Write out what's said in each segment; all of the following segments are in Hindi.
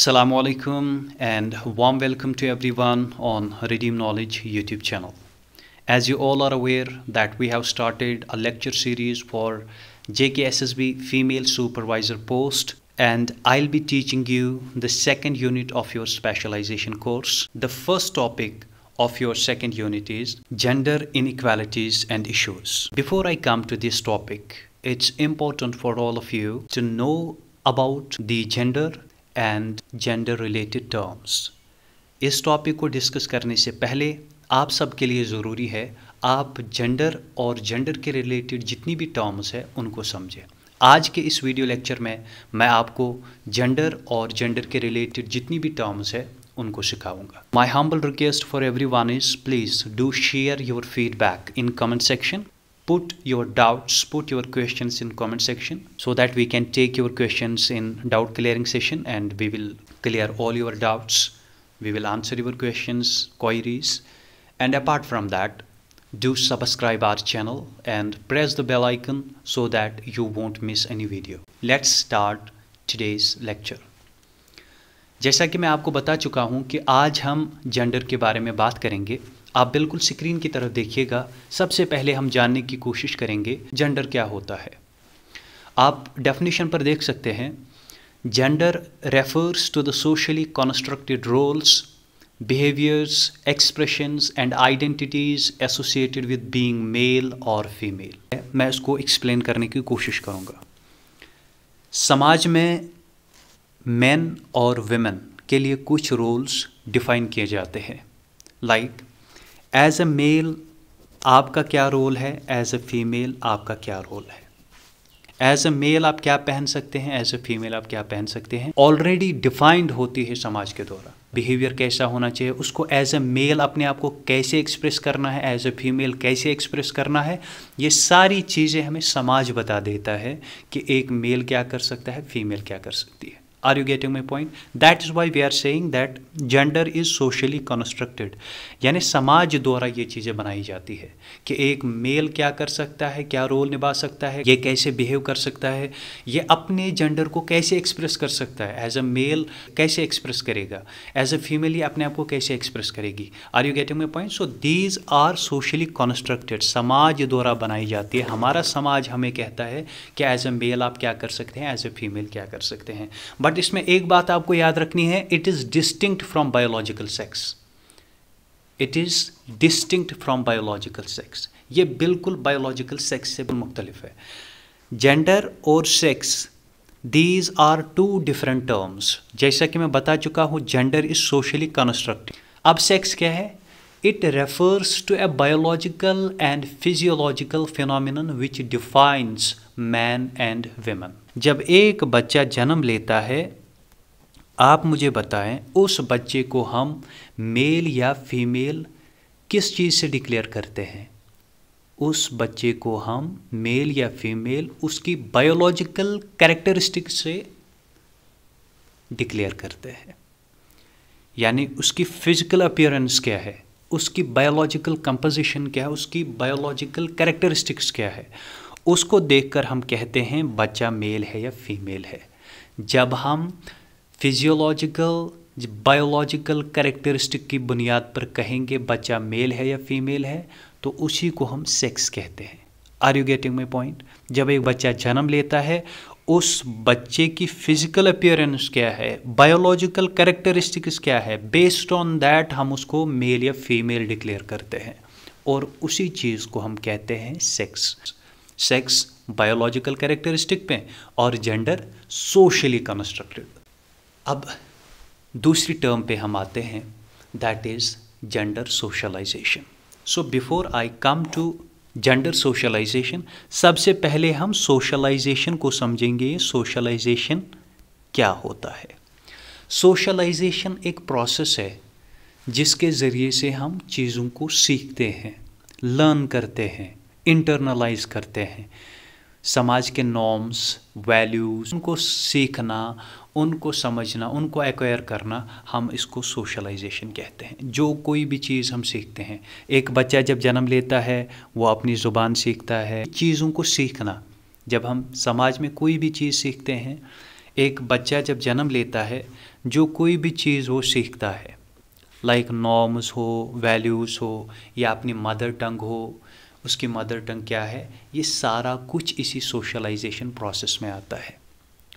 Assalamu alaikum and warm welcome to everyone on Redeem Knowledge YouTube channel. As you all are aware that we have started a lecture series for JKSSB female supervisor post and I'll be teaching you the second unit of your specialization course. The first topic of your second unit is gender inequalities and issues. Before I come to this topic, it's important for all of you to know about the gender and gender related terms इस टॉपिक को डिस्कस करने से पहले आप सबके लिए ज़रूरी है आप जेंडर और जेंडर के रिलेटेड जितनी भी टर्म्स हैं उनको समझें आज के इस वीडियो लेक्चर में मैं आपको जेंडर और जेंडर के रिलेटेड जितनी भी टर्म्स है उनको सिखाऊंगा my humble request for everyone is please do share your feedback in comment section put your doubts, put your questions in comment section so that we can take your questions in doubt clearing session and we will clear all your doubts. We will answer your questions, queries. And apart from that, do subscribe our channel and press the bell icon so that you won't miss any video. Let's start today's lecture. जैसा कि मैं आपको बता चुका हूं कि आज हम जेंडर के बारे में बात करेंगे आप बिल्कुल स्क्रीन की तरफ देखिएगा सबसे पहले हम जानने की कोशिश करेंगे जेंडर क्या होता है आप डेफिनेशन पर देख सकते हैं gender refers to the socially constructed roles behaviours expressions and identities associated with being male और फीमेल मैं इसको एक्सप्लेन करने की कोशिश करूँगा समाज में मैन और वेमेन के लिए कुछ रोल्स डिफाइन किए जाते हैं like like, as a male आपका क्या रोल है एज अ फीमेल आपका क्या रोल है एज अ मेल आप क्या पहन सकते हैं एज अ फीमेल आप क्या पहन सकते हैं ऑलरेडी डिफाइंड होती है समाज के द्वारा बिहेवियर कैसा होना चाहिए उसको एज अ मेल अपने आप को कैसे एक्सप्रेस करना है एज अ फीमेल कैसे एक्सप्रेस करना है ये सारी चीज़ें हमें समाज बता देता है कि एक मेल क्या कर सकता है फीमेल क्या कर सकती है Are you getting my point? That is why we are saying that gender is socially constructed. यानी समाज द्वारा ये चीज़ें बनाई जाती है कि एक मेल क्या कर सकता है क्या रोल निभा सकता है ये कैसे बिहेव कर सकता है ये अपने जेंडर को कैसे एक्सप्रेस कर सकता है एज अ मेल कैसे एक्सप्रेस करेगा एज अ फीमेल ये अपने आप को कैसे एक्सप्रेस करेगी are you getting my point so these are socially constructed समाज द्वारा बनाई जाती है हमारा समाज हमें कहता है कि एज अ मेल आप क्या कर सकते हैं एज अ फीमेल क्या कर सकते हैं बट बट इसमें एक बात आपको याद रखनी है it is distinct from biological sex it is distinct from biological sex ये बिल्कुल बायोलॉजिकल सेक्स से मुख्तलिफ है जेंडर और sex these are two different terms जैसा कि मैं बता चुका हूँ जेंडर इज़ सोशली कंस्ट्रक्टिव अब सेक्स क्या है it refers to a biological and physiological phenomenon which defines man and women जब एक बच्चा जन्म लेता है आप मुझे बताएं उस बच्चे को हम मेल या फीमेल किस चीज़ से डिक्लेयर करते हैं उस बच्चे को हम मेल या फीमेल उसकी बायोलॉजिकल कैरेक्टरिस्टिक से डिक्लेयर करते हैं यानी उसकी फिजिकल अपियरेंस क्या है उसकी बायोलॉजिकल कंपोजिशन क्या है उसकी बायोलॉजिकल कैरेक्टरिस्टिक्स क्या है उसको देखकर हम कहते हैं बच्चा मेल है या फीमेल है जब हम फिजियोलॉजिकल बायोलॉजिकल करेक्टरिस्टिक की बुनियाद पर कहेंगे बच्चा मेल है या फीमेल है तो उसी को हम सेक्स कहते हैं are you getting my point जब एक बच्चा जन्म लेता है उस बच्चे की फिजिकल अपियरेंस क्या है बायोलॉजिकल करेक्टरिस्टिक्स क्या है बेस्ड ऑन दैट हम उसको मेल या फीमेल डिक्लेयर करते हैं और उसी चीज़ को हम कहते हैं सेक्स सेक्स बायोलॉजिकल कैरेक्टरिस्टिक पे और जेंडर सोशली कंस्ट्रक्टेड अब दूसरी टर्म पे हम आते हैं that is gender socialization so before I come to gender socialization सबसे पहले हम सोशलाइजेशन को समझेंगे सोशलाइजेशन क्या होता है सोशलाइजेशन एक प्रोसेस है जिसके ज़रिए से हम चीज़ों को सीखते हैं लर्न करते हैं इंटरनलाइज करते हैं समाज के नॉर्म्स वैल्यूज़ उनको सीखना उनको समझना उनको एक्वायर करना हम इसको सोशलाइजेशन कहते हैं जो कोई भी चीज़ हम सीखते हैं एक बच्चा जब जन्म लेता है वो अपनी ज़ुबान सीखता है चीज़ों को सीखना जब हम समाज में कोई भी चीज़ सीखते हैं एक बच्चा जब जन्म लेता है जो कोई भी चीज़ वो सीखता है लाइक like नॉर्म्स हो वैल्यूज़ हो या अपनी मदर टंग हो उसकी मदर टंग क्या है ये सारा कुछ इसी सोशलाइजेशन प्रोसेस में आता है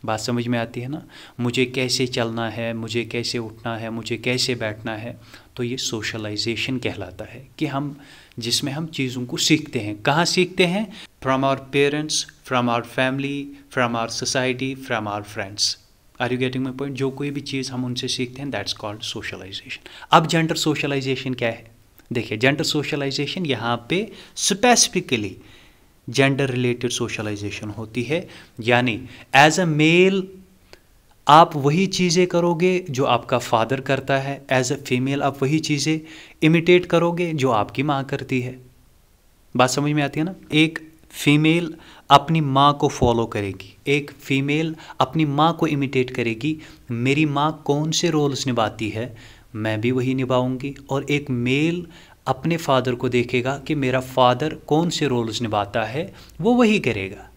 बात समझ में आती है ना मुझे कैसे चलना है मुझे कैसे उठना है मुझे कैसे बैठना है तो ये सोशलाइजेशन कहलाता है कि हम जिसमें हम चीज़ों को सीखते हैं कहाँ सीखते हैं from our parents from our family from our society from our friends are you getting my point जो कोई भी चीज़ हम उनसे सीखते हैं दैट्स कॉल्ड सोशलाइजेशन अब जेंडर सोशलाइजेशन क्या है देखिए जेंडर सोशलाइजेशन यहाँ पे स्पेसिफिकली जेंडर रिलेटेड सोशलाइजेशन होती है यानी एज अ मेल आप वही चीज़ें करोगे जो आपका फादर करता है एज अ फीमेल आप वही चीज़ें इमिटेट करोगे जो आपकी माँ करती है बात समझ में आती है ना एक फीमेल अपनी माँ को फॉलो करेगी एक फीमेल अपनी माँ को इमिटेट करेगी मेरी माँ कौन से रोल्स निभाती है मैं भी वही निभाऊंगी और एक मेल अपने फादर को देखेगा कि मेरा फादर कौन से रोल्स निभाता है वो वही करेगा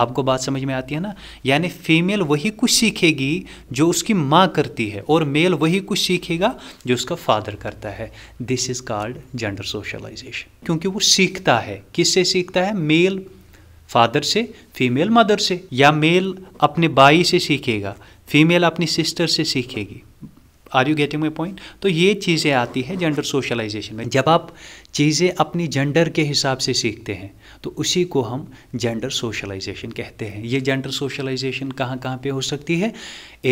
आपको बात समझ में आती है ना यानी फीमेल वही कुछ सीखेगी जो उसकी माँ करती है और मेल वही कुछ सीखेगा जो उसका फादर करता है this is called gender socialization क्योंकि वो सीखता है किससे सीखता है मेल फादर से फीमेल मदर से या मेल अपने बाई से सीखेगा फीमेल अपनी सिस्टर से सीखेगी are you getting my point तो ये चीज़ें आती है जेंडर सोशलाइजेशन में जब आप चीज़ें अपनी जेंडर के हिसाब से सीखते हैं तो उसी को हम जेंडर सोशलाइजेशन कहते हैं ये जेंडर सोशलाइजेशन कहाँ कहाँ पे हो सकती है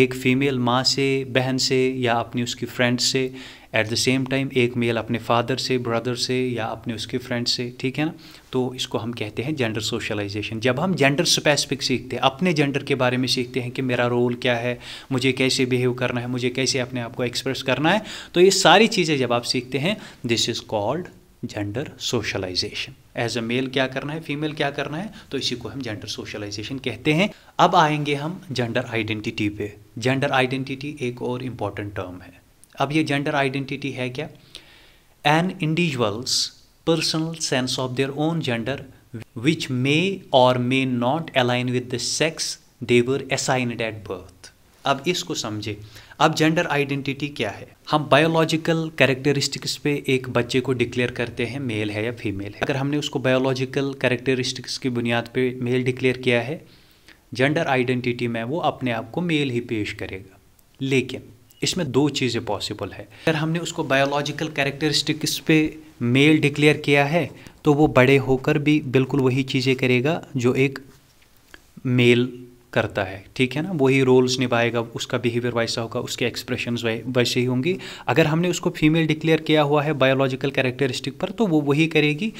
एक फीमेल माँ से बहन से या अपनी उसकी फ्रेंड से एट द सेम टाइम एक मेल अपने फादर से ब्रदर से या अपने उसके फ्रेंड से ठीक है ना तो इसको हम कहते हैं जेंडर सोशलाइजेशन जब हम जेंडर स्पेसिफिक सीखते हैं अपने जेंडर के बारे में सीखते हैं कि मेरा रोल क्या है मुझे कैसे बिहेव करना है मुझे कैसे अपने आप को एक्सप्रेस करना है तो ये सारी चीज़ें जब आप सीखते हैं this is called gender socialization as a male क्या करना है फीमेल क्या करना है तो इसी को हम जेंडर सोशलाइजेशन कहते हैं अब आएंगे हम जेंडर आइडेंटिटी पे जेंडर आइडेंटिटी एक और इम्पॉर्टेंट टर्म है अब ये जेंडर आइडेंटिटी है क्या an individual's personal sense of their own gender which may और may not align with the sex they were assigned at birth अब इसको समझे अब जेंडर आइडेंटिटी क्या है हम बायोलॉजिकल कैरेक्टरिस्टिक्स पे एक बच्चे को डिक्लेयर करते हैं मेल है या फीमेल है अगर हमने उसको बायोलॉजिकल कैरेक्टरिस्टिक्स की बुनियाद पे मेल डिक्लेयर किया है जेंडर आइडेंटिटी में वो अपने आप को मेल ही पेश करेगा लेकिन इसमें दो चीज़ें पॉसिबल है अगर हमने उसको बायोलॉजिकल कैरेक्टरिस्टिक्स पे मेल डिक्लेयर किया है तो वो बड़े होकर भी बिल्कुल वही चीज़ें करेगा जो एक मेल करता है ठीक है ना वही रोल्स निभाएगा उसका बिहेवियर वैसा होगा उसके एक्सप्रेशन वैसे ही होंगी अगर हमने उसको फीमेल डिक्लेयर किया हुआ है बायोलॉजिकल कैरेक्टरिस्टिक पर तो वो वही करेगी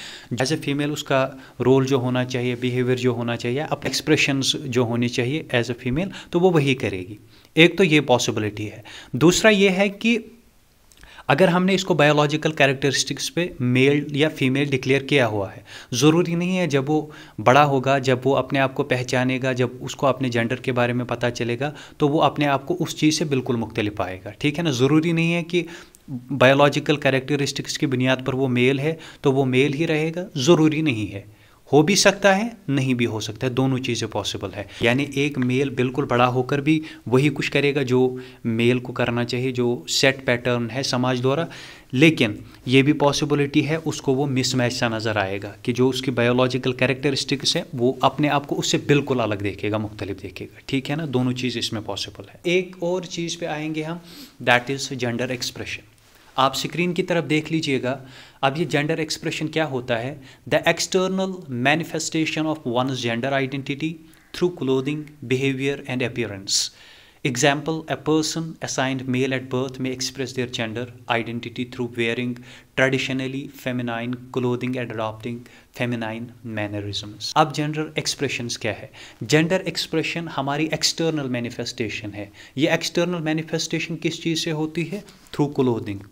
एज ए फीमेल उसका रोल जो होना चाहिए बिहेवियर जो होना चाहिए अब एक्सप्रेशन जो होने चाहिए एज ए फीमेल तो वो वही करेगी एक तो ये पॉसिबिलिटी है दूसरा ये है कि अगर हमने इसको बायोलॉजिकल कैरेक्टरिस्टिक्स पे मेल या फीमेल डिक्लेयर किया हुआ है ज़रूरी नहीं है जब वो बड़ा होगा जब वो अपने आप को पहचानेगा जब उसको अपने जेंडर के बारे में पता चलेगा तो वो अपने आप को उस चीज़ से बिल्कुल मुख्तलि आएगा ठीक है ना ज़रूरी नहीं है कि बायोलॉजिकल कैरेक्टरिस्टिक्स की बुनियाद पर वो मेल है तो वो मेल ही रहेगा ज़रूरी नहीं है हो भी सकता है नहीं भी हो सकता है दोनों चीज़ें पॉसिबल है यानी एक मेल बिल्कुल बड़ा होकर भी वही कुछ करेगा जो मेल को करना चाहिए जो सेट पैटर्न है समाज द्वारा लेकिन ये भी पॉसिबिलिटी है उसको वो मिसमैच सा नज़र आएगा कि जो उसकी बायोलॉजिकल कैरेक्टरिस्टिक्स हैं वो अपने आप को उससे बिल्कुल अलग देखेगा मुख्तलिफ देखेगा ठीक है ना दोनों चीज़ इसमें पॉसिबल है एक और चीज़ पे आएंगे हम दैट इज़ जेंडर एक्सप्रेशन आप स्क्रीन की तरफ देख लीजिएगा अब ये जेंडर एक्सप्रेशन क्या होता है the external manifestation of one gender identity through clothing behaviour and appearance example a person assigned male at birth may express their gender identity through wearing traditionally feminine clothing and adopting feminine mannerism अब जेंडर एक्सप्रेशन क्या है जेंडर एक्सप्रेशन हमारी एक्सटर्नल मैनिफेस्टेशन है ये एक्सटर्नल मैनिफेस्टेशन किस चीज़ से होती है थ्रू क्लोदिंग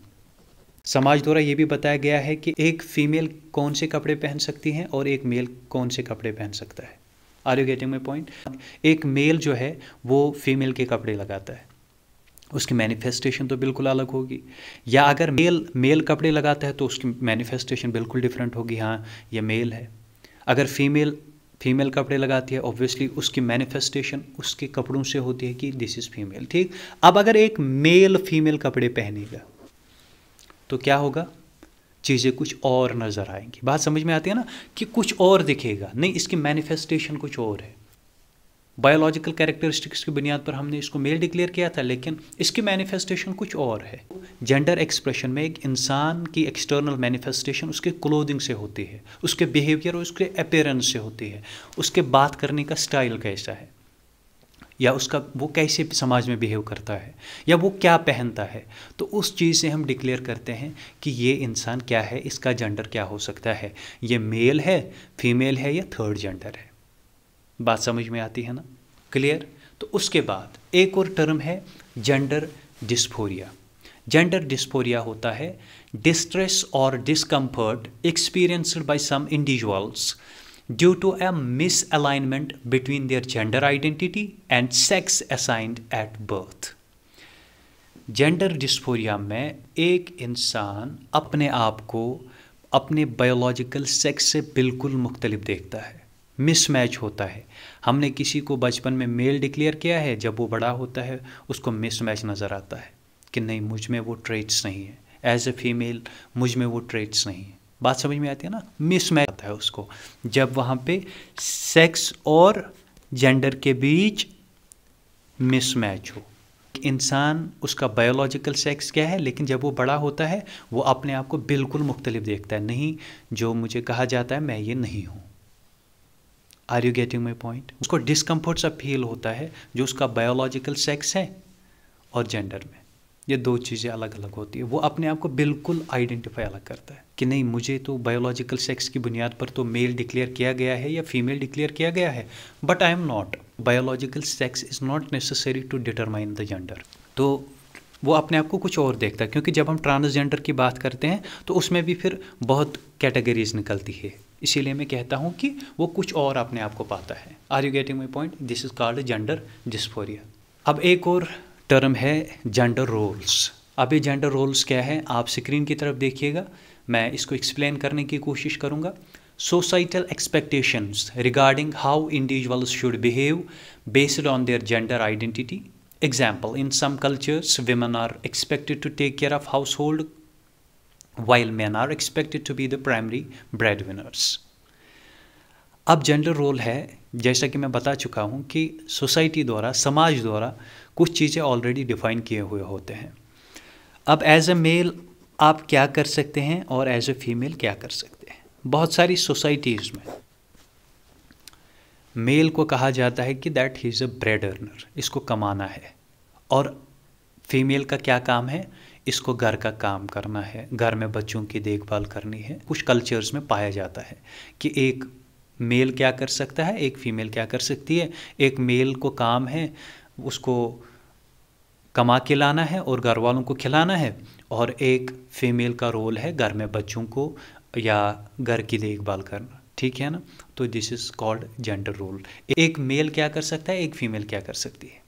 समाज द्वारा ये भी बताया गया है कि एक फीमेल कौन से कपड़े पहन सकती हैं और एक मेल कौन से कपड़े पहन सकता है are you getting my point एक मेल जो है वो फीमेल के कपड़े लगाता है उसकी मैनिफेस्टेशन तो बिल्कुल अलग होगी या अगर मेल मेल कपड़े लगाता है तो उसकी मैनिफेस्टेशन बिल्कुल डिफरेंट होगी हाँ ये मेल है अगर फीमेल फीमेल कपड़े लगाती है ऑब्वियसली उसकी मैनिफेस्टेशन उसके कपड़ों से होती है कि दिस इज़ फीमेल ठीक अब अगर एक मेल फीमेल कपड़े पहनेगा तो क्या होगा चीज़ें कुछ और नज़र आएंगी बात समझ में आती है ना कि कुछ और दिखेगा नहीं इसकी मैनिफेस्टेशन कुछ और है बायोलॉजिकल कैरेक्टरिस्टिक्स की बुनियाद पर हमने इसको मेल डिक्लेयर किया था लेकिन इसकी मैनिफेस्टेशन कुछ और है जेंडर एक्सप्रेशन में एक इंसान की एक्सटर्नल मैनिफेस्टेशन उसके क्लोदिंग से होती है उसके बिहेवियर और उसके अपेयरेंस से होती है उसके बात करने का स्टाइल कैसा है या उसका वो कैसे समाज में बिहेव करता है या वो क्या पहनता है तो उस चीज़ से हम डिक्लेयर करते हैं कि ये इंसान क्या है इसका जेंडर क्या हो सकता है ये मेल है फीमेल है या थर्ड जेंडर है बात समझ में आती है ना क्लियर तो उसके बाद एक और टर्म है जेंडर डिस्फोरिया जेंडर डिस्फोरिया होता है डिस्ट्रेस और discomfort experienced by some individuals due to a misalignment between their gender identity and sex assigned at birth. Gender dysphoria में एक इंसान अपने आप को अपने बायोलॉजिकल सेक्स से बिल्कुल मुख्तलिफ देखता है मिसमैच होता है हमने किसी को बचपन में मेल डिक्लेयर किया है जब वो बड़ा होता है उसको मिसमैच नज़र आता है कि नहीं मुझ में वो ट्रेट्स नहीं है एज ए फीमेल मुझ में वो ट्रेट्स नहीं है बात समझ में आती है ना मिसमैच आता है उसको जब वहाँ पे सेक्स और जेंडर के बीच मिसमैच हो इंसान उसका बायोलॉजिकल सेक्स क्या है लेकिन जब वो बड़ा होता है वो अपने आप को बिल्कुल मुख्तलिफ देखता है नहीं जो मुझे कहा जाता है मैं ये नहीं हूँ are you getting my point उसको डिस्कम्फर्ट सा फील होता है जो उसका बायोलॉजिकल सेक्स है और जेंडर में ये दो चीज़ें अलग अलग होती है वो अपने आप को बिल्कुल आइडेंटिफाई अलग करता है कि नहीं मुझे तो बायोलॉजिकल सेक्स की बुनियाद पर तो मेल डिक्लेयर किया गया है या फीमेल डिक्लेयर किया गया है but I am not biological sex is not necessary to determine the gender तो वो अपने आप को कुछ और देखता है क्योंकि जब हम ट्रांसजेंडर की बात करते हैं तो उसमें भी फिर बहुत कैटेगरीज निकलती है इसीलिए मैं कहता हूँ कि वो कुछ और अपने आप को पाता है are you getting my point this is called gender dysphoria अब एक और टर्म है जेंडर रोल्स अब ये जेंडर रोल्स क्या है आप स्क्रीन की तरफ देखिएगा मैं इसको एक्सप्लेन करने की कोशिश करूँगा societal expectations regarding how individuals should behave based on their gender identity example in some cultures women are expected to take care of household while men are expected to be the primary breadwinners अब जेंडर रोल है जैसा कि मैं बता चुका हूँ कि सोसाइटी द्वारा समाज द्वारा कुछ चीज़ें ऑलरेडी डिफाइन किए हुए होते हैं अब एज ए मेल आप क्या कर सकते हैं और एज ए फीमेल क्या कर सकते हैं बहुत सारी सोसाइटीज़ में मेल को कहा जाता है कि that he is a bread earner इसको कमाना है और फीमेल का क्या काम है इसको घर का काम करना है घर में बच्चों की देखभाल करनी है कुछ कल्चर्स में पाया जाता है कि एक मेल क्या कर सकता है एक फीमेल क्या कर सकती है एक मेल को काम है उसको कमा के लाना है और घर वालों को खिलाना है और एक फीमेल का रोल है घर में बच्चों को या घर की देखभाल करना ठीक है ना तो this is called gender role एक मेल क्या कर सकता है एक फीमेल क्या कर सकती है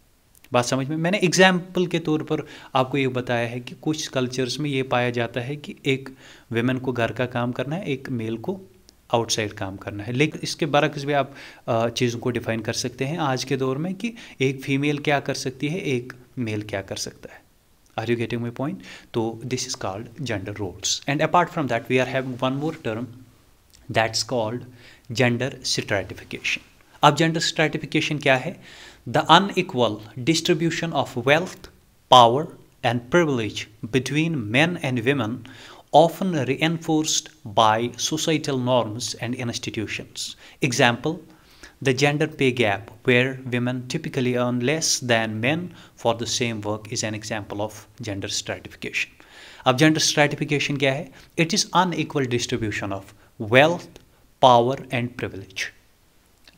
बात समझ में मैंने एग्जाम्पल के तौर पर आपको ये बताया है कि कुछ कल्चर्स में ये पाया जाता है कि एक वेमेन को घर का काम करना है एक मेल को आउटसाइड काम करना है लेकिन इसके बरक्स भी आप चीज़ों को डिफाइन कर सकते हैं आज के दौर में कि एक फीमेल क्या कर सकती है एक मेल क्या कर सकता है are you getting my point तो this is called gender roles and apart from that we are having one more term that's called gender stratification अब जेंडर स्ट्रेटिफिकेशन क्या है the unequal distribution of wealth power and privilege between men and women often reinforced by societal norms and institutions. Example, the gender pay gap, where women typically earn less than men for the same work, is an example of gender stratification. Of gender stratification, kya hai? it is unequal distribution of wealth, power, and privilege.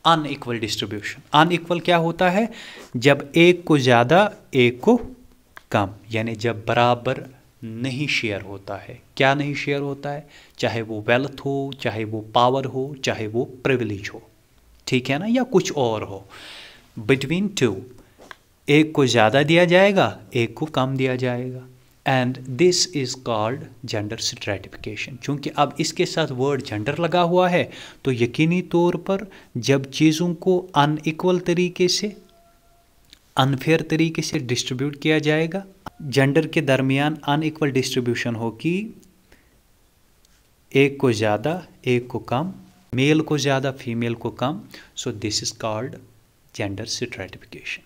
Unequal distribution. Unequal kya hota hai? Jab ek ko zyada, ek ko kam. Yani jab barabar नहीं शेयर होता है क्या नहीं शेयर होता है चाहे वो वेल्थ हो चाहे वो पावर हो चाहे वो प्रिविलेज हो ठीक है ना या कुछ और हो बिटवीन टू एक को ज़्यादा दिया जाएगा एक को कम दिया जाएगा and this is called gender stratification चूँकि अब इसके साथ वर्ड जेंडर लगा हुआ है तो यकीनी तौर पर जब चीज़ों को अनइक्वल तरीके से अनफेयर तरीके से डिस्ट्रीब्यूट किया जाएगा जेंडर के दरमियान अनइक्वल डिस्ट्रीब्यूशन हो कि एक को ज़्यादा एक को कम मेल को ज़्यादा फीमेल को कम so this is called gender stratification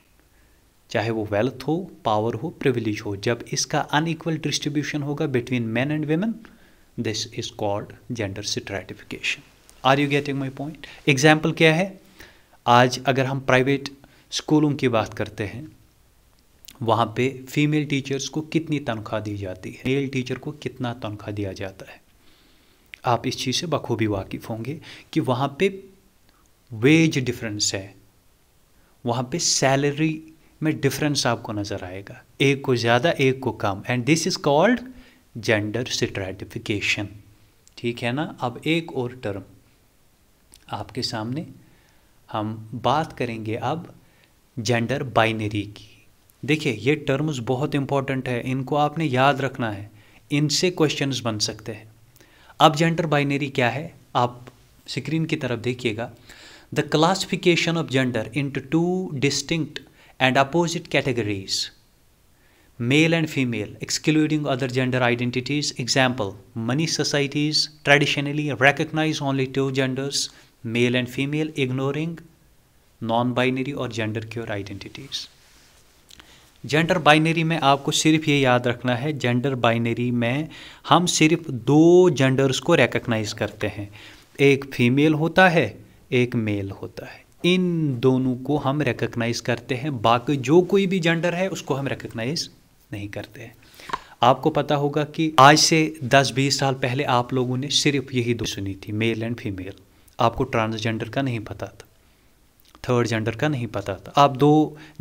चाहे वो वेल्थ हो पावर हो प्रिविलेज हो जब इसका अनइक्वल डिस्ट्रीब्यूशन होगा between men and women this is called gender stratification are you getting my point example क्या है आज अगर हम प्राइवेट स्कूलों की बात करते हैं वहाँ पे फीमेल टीचर्स को कितनी तनख्वाह दी जाती है मेल टीचर को कितना तनख्वाह दिया जाता है आप इस चीज़ से बखूबी वाकिफ़ होंगे कि वहाँ पे वेज डिफरेंस है वहाँ पे सैलरी में डिफरेंस आपको नज़र आएगा एक को ज़्यादा एक को कम and this is called gender stratification ठीक है ना अब एक और टर्म आपके सामने हम बात करेंगे अब जेंडर बाइनरी की देखिए ये टर्म्स बहुत इंपॉर्टेंट है इनको आपने याद रखना है इनसे क्वेश्चंस बन सकते हैं अब जेंडर बाइनरी क्या है आप स्क्रीन की तरफ देखिएगा the classification of gender into two distinct and opposite categories male and female excluding other gender identities example many societies traditionally recognize only two genders male and female ignoring non binary or gender queer identities gender binary में आपको सिर्फ ये याद रखना है जेंडर बाइनरी में हम सिर्फ दो जेंडर्स को रिकग्नाइज करते हैं एक फीमेल होता है एक मेल होता है इन दोनों को हम रिकग्नाइज करते हैं बाकी जो कोई भी जेंडर है उसको हम रिकग्नाइज नहीं करते हैं आपको पता होगा कि आज से 10-20 साल पहले आप लोगों ने सिर्फ यही दो सुनी थी मेल एंड फीमेल आपको ट्रांसजेंडर का नहीं पता था थर्ड जेंडर का नहीं पता था आप दो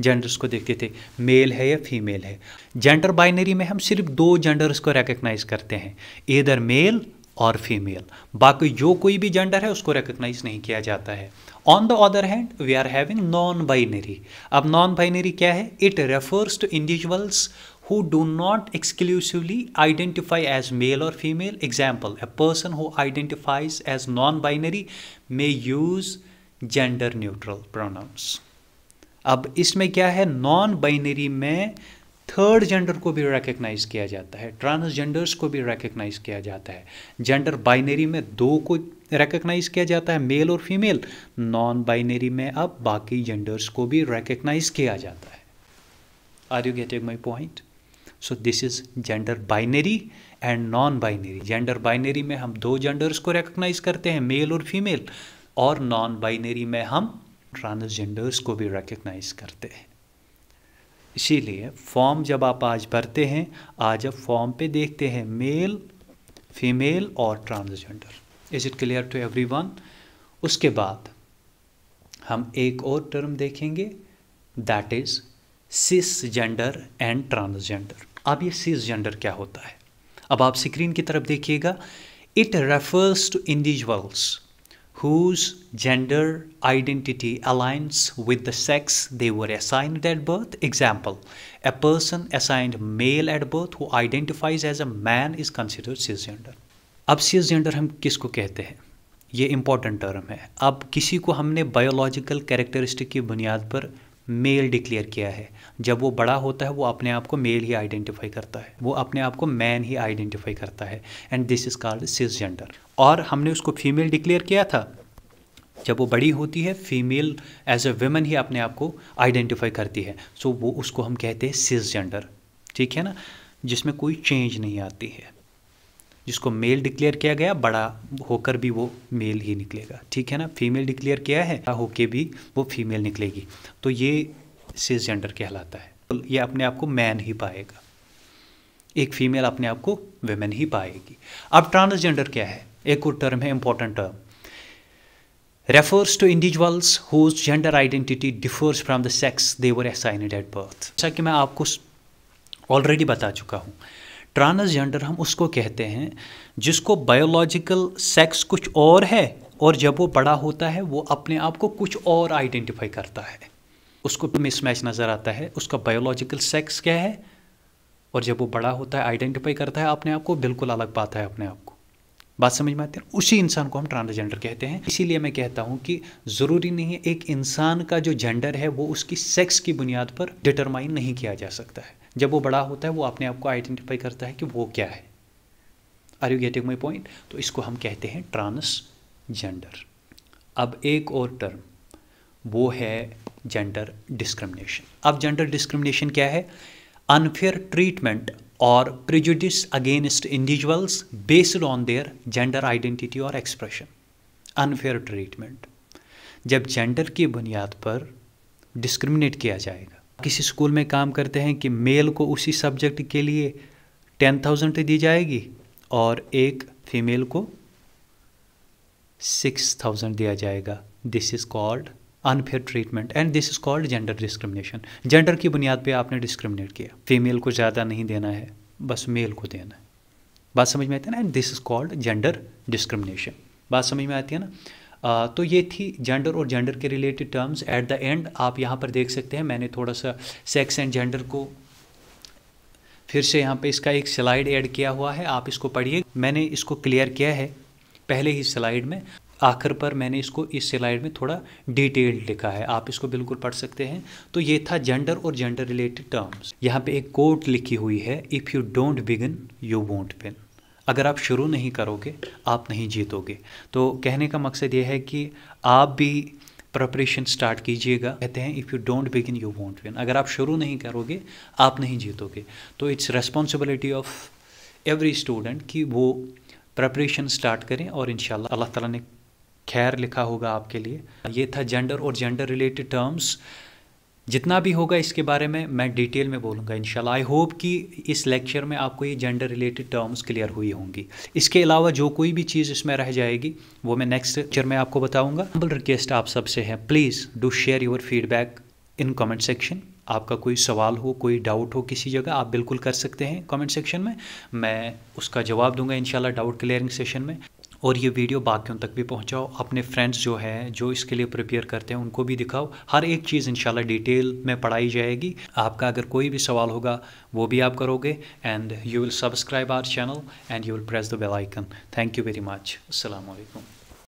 जेंडर्स को देखते थे मेल है या फीमेल है जेंडर बाइनरी में हम सिर्फ दो जेंडर्स को रिकग्नाइज करते हैं इधर मेल और फीमेल बाकी जो कोई भी जेंडर है उसको रिकग्नाइज नहीं किया जाता है on the other hand we are having non binary अब नॉन बाइनरी क्या है it refers to individuals who do not exclusively identify as male और female example a person who identifies as non binary may use gender neutral pronouns अब इसमें क्या है नॉन बाइनरी में थर्ड जेंडर को भी रिकग्नाइज किया जाता है ट्रांसजेंडर्स को भी रिकग्नाइज किया जाता है जेंडर बाइनरी में दो को रिकग्नाइज किया जाता है मेल और फीमेल नॉन बाइनरी में अब बाकी जेंडर्स को भी रिकग्नाइज किया जाता है are you getting my point so this is gender binary and non binary gender binary में हम दो जेंडर्स को रिकग्नाइज करते हैं मेल और फीमेल और नॉन बाइनरी में हम ट्रांसजेंडर्स को भी रिकग्नाइज करते हैं इसीलिए फॉर्म जब आप आज भरते हैं आज आप फॉर्म पे देखते हैं मेल फीमेल और transgender is it clear to one उसके बाद हम एक और टर्म देखेंगे that is cisgender and transgender अब ये सिस जेंडर क्या होता है अब आप स्क्रीन की तरफ देखिएगा it refers to individuals whose gender identity aligns with the sex they were assigned at birth. Example, a person assigned male at birth who identifies as a man is considered cisgender. अब cisgender हम किसको कहते हैं ये important term है अब किसी को हमने biological characteristic की बुनियाद पर male declare किया है जब वो बड़ा होता है वो अपने आप को male ही identify करता है वो अपने आप को man ही identify करता है and this is called cisgender. और हमने उसको फीमेल डिक्लेयर किया था जब वो बड़ी होती है फीमेल एज ए वेमन ही अपने आप को आइडेंटिफाई करती है सो so, वो उसको हम कहते हैं सिस जेंडर ठीक है ना जिसमें कोई चेंज नहीं आती है जिसको मेल डिक्लेयर किया गया बड़ा होकर भी वो मेल ही निकलेगा ठीक है ना फीमेल डिक्लेयर किया है होके भी वो फीमेल निकलेगी तो ये जेंडर कहलाता है तो ये अपने आप को मैन ही पाएगा एक फीमेल अपने आप को वेमेन ही पाएगी अब ट्रांसजेंडर क्या है एक और टर्म है important term refers to individuals whose gender identity differs from the sex they were at birth जैसा कि मैं आपको ऑलरेडी बता चुका हूँ ट्रांसजेंडर हम उसको कहते हैं जिसको बायोलॉजिकल सेक्स कुछ और है और जब वो बड़ा होता है वो अपने आप को कुछ और आइडेंटिफाई करता है उसको मिसमैच नज़र आता है उसका बायोलॉजिकल सेक्स क्या है और जब वो बड़ा होता है आइडेंटिफाई करता है अपने आप को बिल्कुल अलग पाता है अपने आप को बात समझ में आती है उसी इंसान को हम ट्रांसजेंडर कहते हैं इसीलिए मैं कहता हूँ कि ज़रूरी नहीं है एक इंसान का जो जेंडर है वो उसकी सेक्स की बुनियाद पर डिटरमाइन नहीं किया जा सकता है जब वो बड़ा होता है वो अपने आप को आइडेंटिफाई करता है कि वो क्या है are you getting my point तो इसको हम कहते हैं ट्रांसजेंडर अब एक और टर्म वो है जेंडर डिस्क्रिमिनेशन अब जेंडर डिस्क्रिमिनेशन क्या है unfair treatment or prejudice against individuals based on their gender identity or expression unfair treatment जब जेंडर की बुनियाद पर डिस्क्रिमिनेट किया जाएगा किसी स्कूल में काम करते हैं कि मेल को उसी सब्जेक्ट के लिए टेन थाउजेंड दी जाएगी और एक फीमेल को सिक्स थाउजेंड दिया जाएगा this is called unfair treatment and this is called gender discrimination gender की बुनियाद पे आपने डिस्क्रिमिनेट किया फीमेल को ज़्यादा नहीं देना है बस मेल को देना है बात समझ में आती है ना and this is called gender discrimination बात समझ में आती है ना आ, तो ये थी जेंडर और जेंडर के related terms at the end आप यहाँ पर देख सकते हैं मैंने थोड़ा सा सेक्स एंड जेंडर को फिर से यहाँ पे इसका एक स्लाइड ऐड किया हुआ है आप इसको पढ़िए मैंने इसको क्लियर किया है पहले ही स्लाइड में आखिर पर मैंने इसको इस स्लाइड में थोड़ा डिटेल्ड लिखा है आप इसको बिल्कुल पढ़ सकते हैं तो ये था जेंडर और जेंडर रिलेटेड टर्म्स यहाँ पे एक कोट लिखी हुई है if you don't begin you won't win अगर आप शुरू नहीं करोगे आप नहीं जीतोगे तो कहने का मकसद ये है कि आप भी प्रपरेशन स्टार्ट कीजिएगा कहते हैं if you don't begin you won't win अगर आप शुरू नहीं करोगे आप नहीं जीतोगे तो it's responsibility of every student कि वो प्रपरेशन स्टार्ट करें और इन अल्लाह ताला ने खैर लिखा होगा आपके लिए ये था जेंडर और जेंडर रिलेटेड टर्म्स जितना भी होगा इसके बारे में मैं डिटेल में बोलूँगा इन आई होप कि इस लेक्चर में आपको ये जेंडर रिलेटेड टर्म्स क्लियर हुई होंगी इसके अलावा जो कोई भी चीज़ इसमें रह जाएगी वो मैं नेक्स्ट लेक्चर में आपको बताऊँगा हम्बल रिक्वेस्ट आप सबसे है please do share your feedback in comment section आपका कोई सवाल हो कोई डाउट हो किसी जगह आप बिल्कुल कर सकते हैं कमेंट सेक्शन में मैं उसका जवाब दूंगा इंशाल्लाह डाउट क्लियरिंग सेशन में और ये वीडियो बाकियों तक भी पहुंचाओ अपने फ्रेंड्स जो हैं जो इसके लिए प्रिपेयर करते हैं उनको भी दिखाओ हर एक चीज़ इन डिटेल में पढ़ाई जाएगी आपका अगर कोई भी सवाल होगा वो भी आप करोगे and you will subscribe our channel and you will press the bell icon thank you very much असलकम